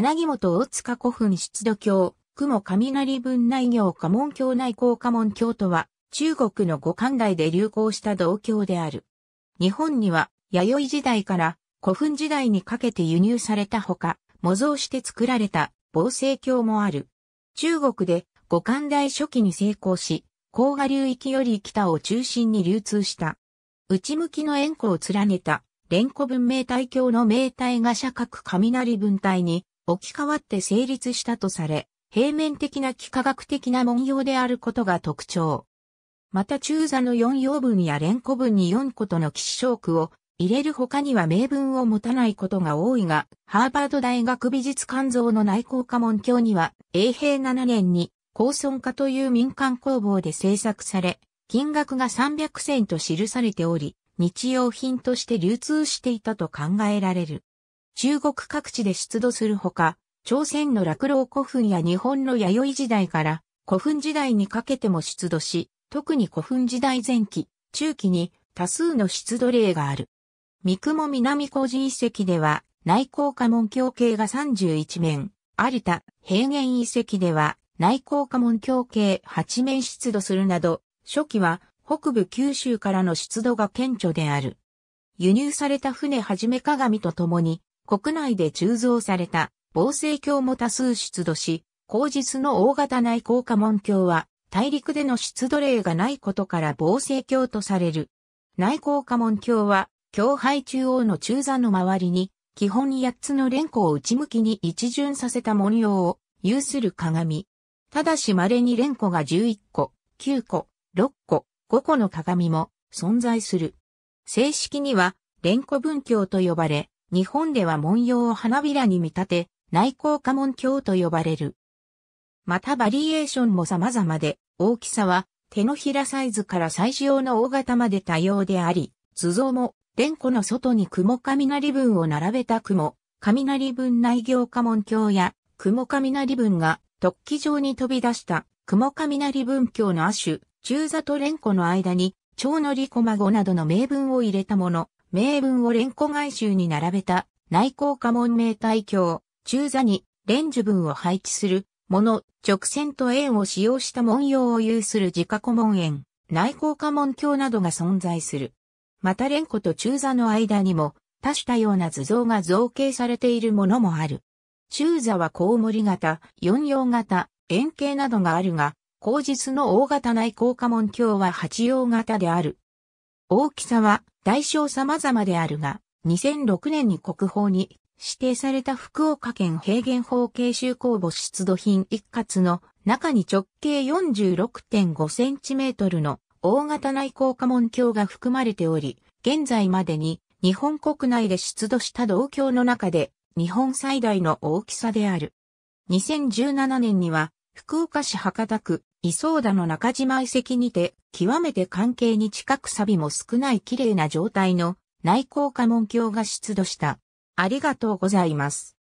柳本大塚古墳出土橋、雲雷分内行家門橋内行家門橋とは、中国の五感外で流行した道橋である。日本には、弥生時代から古墳時代にかけて輸入されたほか、模造して作られた防生橋もある。中国で五感大初期に成功し、甲賀流域より北を中心に流通した。内向きの円弧を連ねた、連古文明体橋の明体が社格雷文体に、置き換わって成立したとされ、平面的な幾何学的な文様であることが特徴。また中座の4葉文や連呼文に4個との吉祥句を入れる他には名文を持たないことが多いが、ハーバード大学美術館像の内向家門教には、永平7年に、高村家という民間工房で制作され、金額が300銭と記されており、日用品として流通していたと考えられる。中国各地で出土するほか、朝鮮の落老古墳や日本の弥生時代から古墳時代にかけても出土し、特に古墳時代前期、中期に多数の出土例がある。三雲南古人遺跡では内向家門橋系が31面、有田平原遺跡では内向家門橋系8面出土するなど、初期は北部九州からの出土が顕著である。輸入された船はじめ鏡とともに国内で鋳造された防生鏡も多数出土し、後日の大型内向家門鏡は大陸での出土例がないことから防生鏡とされる。内向家門鏡は、教背中央の中座の周りに、基本8つの連呼を内向きに一巡させた文様を有する鏡。ただし稀に連呼が11個、9個、6個、5個の鏡も存在する。正式には連呼文鏡と呼ばれ、日本では文様を花びらに見立て、内向家紋鏡と呼ばれる。またバリエーションも様々で、大きさは手のひらサイズから最小の大型まで多様であり、図像も、蓮湖の外に雲雷文を並べた雲、雷文内行家紋鏡や、雲雷文が突起状に飛び出した雲雷文鏡の亜種、中座と蓮湖の間に、蝶の利駒語などの名文を入れたもの、名文を連呼外集に並べた内向家門名体教、中座に連樹文を配置するもの、直線と円を使用した文様を有する自家古門円、内向家門教などが存在する。また連呼と中座の間にも多種多様な図像が造形されているものもある。中座はコウモリ型、四葉型、円形などがあるが、後日の大型内向家門鏡は八葉型である。大きさは代償様々であるが、2006年に国宝に指定された福岡県平原法慶州公募出土品一括の中に直径 46.5cm の大型内鋼家門橋が含まれており、現在までに日本国内で出土した銅橋の中で日本最大の大きさである。2017年には福岡市博多区イ相ーの中島遺跡にて、極めて関係に近く錆も少ない綺麗な状態の内向家紋橋が出土した。ありがとうございます。